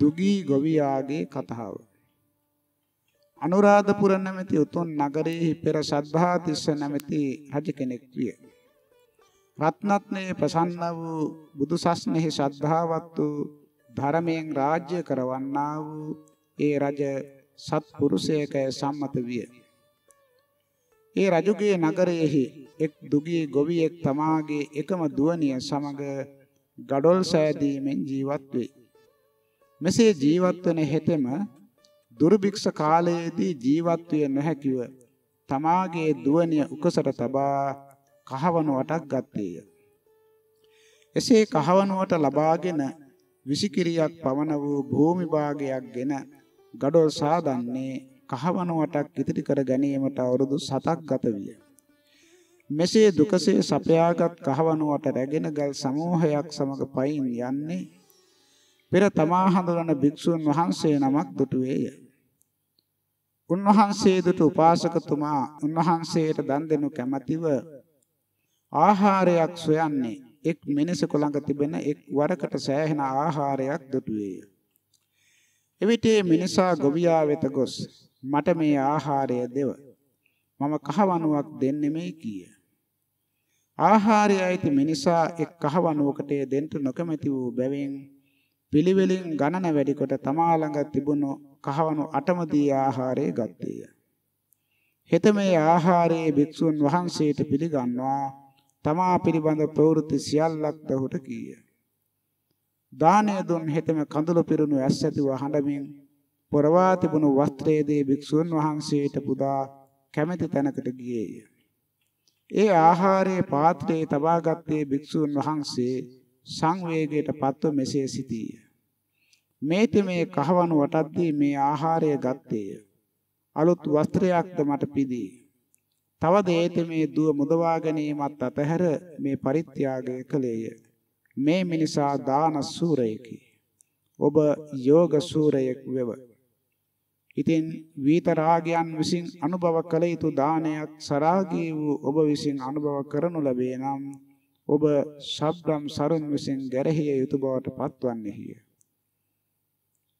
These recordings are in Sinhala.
දුගී ගොවියාගේ කතාව අනුරාධපුර නැමැති උතුම් නගරයේ පෙර සද්ධාතිස්ස නැමැති රජ කෙනෙක් විය. රත්නත්නයේ ප්‍රසන්න වූ බුදු සස්නෙහි ශ්‍රද්ධාවත් වූ ධර්මයෙන් රාජ්‍ය කරවන්නා වූ ඒ රජ සත්පුරුෂයෙක සම්මත විය. ඒ රජුගේ නගරයෙහි එක් දුගී ගොවියෙක් තමාගේ එකම දුවනිය සමග ගඩොල් සෑදීමෙන් ජීවත් වේ. මෙසේ ජීවත් වන හෙතෙම දුර්භික්ෂ කාලයේදී ජීවත් විය නොහැකිව තමාගේ දුවණිය උකසට තබා කහවණුවටක් ගත්තේය. එසේ කහවණුවට ලබාගෙන විසිකිරියක් පවන වූ භූමි භාගයක්ගෙන ගඩොල් සාදන්නේ කහවණුවටක් ඉදිරි කර ගැනීමට අවුරුදු 7ක් ගත විය. මෙසේ දුකසේ සපයාගත් කහවණුවට රැගෙන ගල් සමූහයක් සමග පයින් යන්නේ පෙර තමා හඳුනන භික්ෂුන් වහන්සේ නමක් දුටුවේය. උන්වහන්සේ දුටු උපාසකතුමා උන්වහන්සේට දන් දෙනු කැමැතිව ආහාරයක් සොයන්නේ එක් මිනිසෙකු ළඟ තිබෙන එක් වරකට සෑහෙන ආහාරයක් දුටුවේය. එවිට මේ මිනිසා ගොවියා වෙත ගොස් මට මේ ආහාරය දෙව. මම කහවණුවක් දෙන්නෙමයි කීය. ආහාරය ඇති මිනිසා එක් කහවණුවකට දෙන්න නොකමැති වූ බැවින් පිළිවෙලින් ගණන වැඩි කොට තමා ළඟ තිබුණු කහවණු අටම දී ආහාරය ගත්තේය. හෙත මේ ආහාරයේ භික්ෂුන් වහන්සේට පිළිගන්වා තමා පිළිබඳ ප්‍රවෘත්ති සියල්ලක් දහුට කීය. දානය දුන් හෙතම කඳුළු පිරුණු ඇස් ඇතුව හඬමින් පොරවා තිබුණු වස්ත්‍රයේදී භික්ෂුන් වහන්සේට පුදා කැමැති තැනකට ගියේය. ඒ ආහාරයේ පාත්‍රයේ තබාගත්තේ භික්ෂුන් වහන්සේ සංවේගයට පත්ව මෙසේ සිටීය. මේති මේ කහවණු වටද්දී මේ ආහාරය ගත්තේය. අලුත් වස්ත්‍රයක්ද මට පිදී. තවද ඒති මේ දුව මුදවා ගැනීමත් අතහැර මේ පරිත්‍යාගය කළේය. මේ මිනිසා දාන සූරයෙකි. ඔබ යෝග සූරයෙක් වෙව. ඉතින් වීතරාගයන් විසින් අනුභව කළ යුතු දානයක් සරාගී වූ ඔබ විසින් අනුභව කරනු ලැබේ නම් ඔබ ශබ්දම් සරුන් විසින් ගැරහිය යුතු බවට පත්වන්නේය.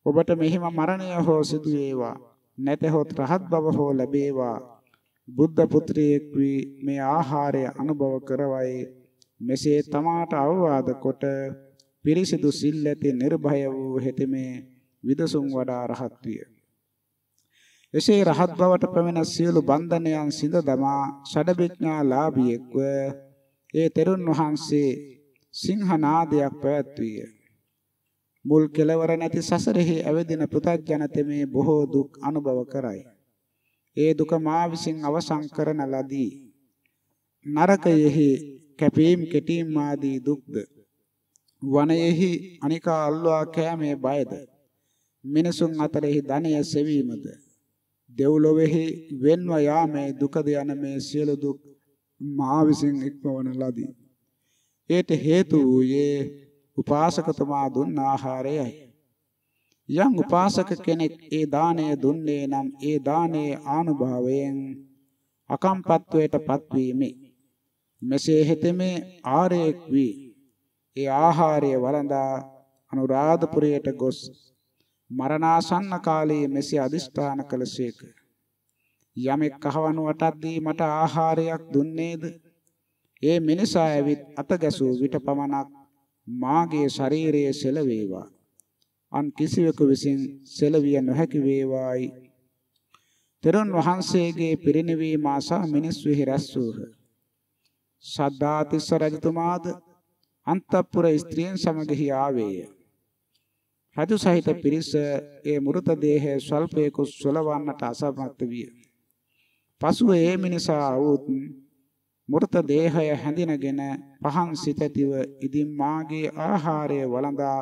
ඔබට මෙහිම මරණය හෝ සිදු වේවා නැතහොත් රහත් බව හෝ ලැබේවා බුද්ධ පුත්‍රයෙක් වී මේ ආහාරය අනුභව කරවයි මෙසේ තමාට අවවාද කොට පිරිසිදු සිල් ඇති නිර්භය වූ හෙතෙමේ විදසුම් වඩා රහත් විය. එසේ රහත් බවට පැමිණ සියලු බන්ධනයන් සිඳ දමා ෂඩවිඥා ලාභියෙක්ව ඒ තෙරුන් වහන්සේ සිංහනාදයක් පැවැත්විය. මුල් කෙලවර නැති සසරෙහි ඇවිදින පෘථග්ජන තෙමේ බොහෝ දුක් අනුභව කරයි. ඒ දුක මා විසින් අවසන් කරන ලදී. නරකයෙහි කැපීම් කෙටීම් ආදී දුක්ද වනයෙහි අනිකා අල්වා කෑමේ බයද මිනිසුන් අතරෙහි ධනය සෙවීමද දෙව්ලොවෙහි වෙන්ව යාමේ දුකද යන මේ සියලු දුක් මා විසින් ඉක්මවන ලදී. ඒට හේතු වූයේ උපාසකතුමා දුන් ආහාරයයි. යම් උපාසක කෙනෙක් ඒ දාණය දුන්නේ නම් ඒ දාණයේ ආනුභාවයෙන් අකම්පත්වයට පත්වීමේ මෙසේ හෙතෙමේ ආරේක් වී ඒ ආහාරය වළඳා අනුරාධපුරයට ගොස් මරණාසන්න කාලයේ මෙසේ අදිස්ථාන කළසේක යමෙක් කහවණුවටත් දී මට ආහාරයක් දුන්නේද? ඒ මිනිසා ඇවිත් අත ගැසූ විට පමණක් මාගේ ශරීරයේ සෙලවේවා. අන් කිසිවෙකු විසින් සෙලවිය නොහැකි වේවායි. තෙරුන් වහන්සේගේ පිරිනිවීම ආසා මිනිස් වෙහි රැස් වූහ. සද්ධාතිස්ස රජතුමාද අන්තපුර ස්ත්‍රියන් සමගහි ආවේය. රජු සහිත පිරිස ඒ මෘත දේහය ස්වල්පයක සොලවන්නට අසමත් විය. පසුව ඒ මිනිසා වුත් මෘත දේහය හැඳිනගෙන පහන් සිත ඇතිව ඉදින් මාගේ ආහාරය වළඳා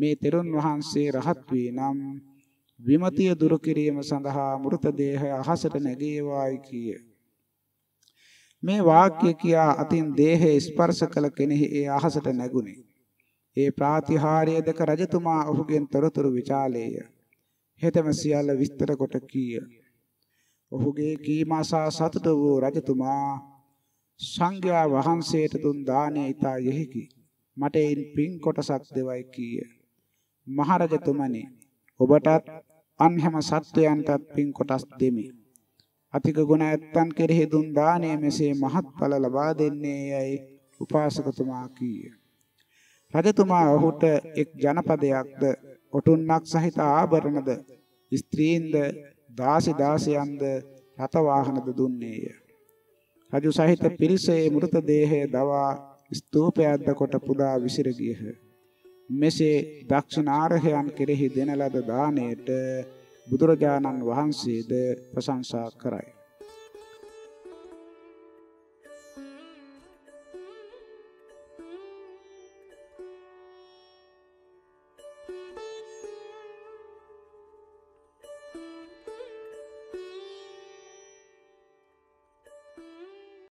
මේ තෙරුන් වහන්සේ රහත් වී නම් විමතිය දුරු කිරීම සඳහා මෘත දේහය අහසට නැගීවායි කීය. මේ වාක්‍ය කියා අතින් දේහය ස්පර්ශ කළ කෙනෙහි ඒ අහසට නැගුණේ. ඒ ප්‍රාතිහාර්ය දෙක රජතුමා ඔහුගෙන් තොරතුරු විචාලේය. හෙතම සියල්ල විස්තර කොට කීය. ඔහුගේ කීම අසා සතුට වූ රජතුමා සංඝයා වහන්සේට දුන් දාණය ඊතා යෙහිකි මට එයින් පින් කොටසක් දෙවයි කීය මහරජතුමනි ඔබටත් අන් හැම සත්වයන්ටත් පින් කොටස් දෙමි අතික ගුණ ඇත්තන් කෙරෙහි දුන් දාණය මෙසේ මහත්ඵල ලබා දෙන්නේ යයි උපාසකතුමා කීය රජතුමා ඔහුට එක් ජනපදයක්ද ඔටුන්නක් සහිත ආභරණද ස්ත්‍රීන්ද දාසි දාසයන්ද රත වාහනද දුන්නේය. රජු සහිත පිරිසේ මృత දේහය දවා ස්තූපයද්ද කොට පුදා විසිර ගියහ. මෙසේ දක්ෂිනාරහයන් කෙරෙහි දෙන ලද දාණයට බුදුරජාණන් වහන්සේද ප්‍රශංසා කරයි.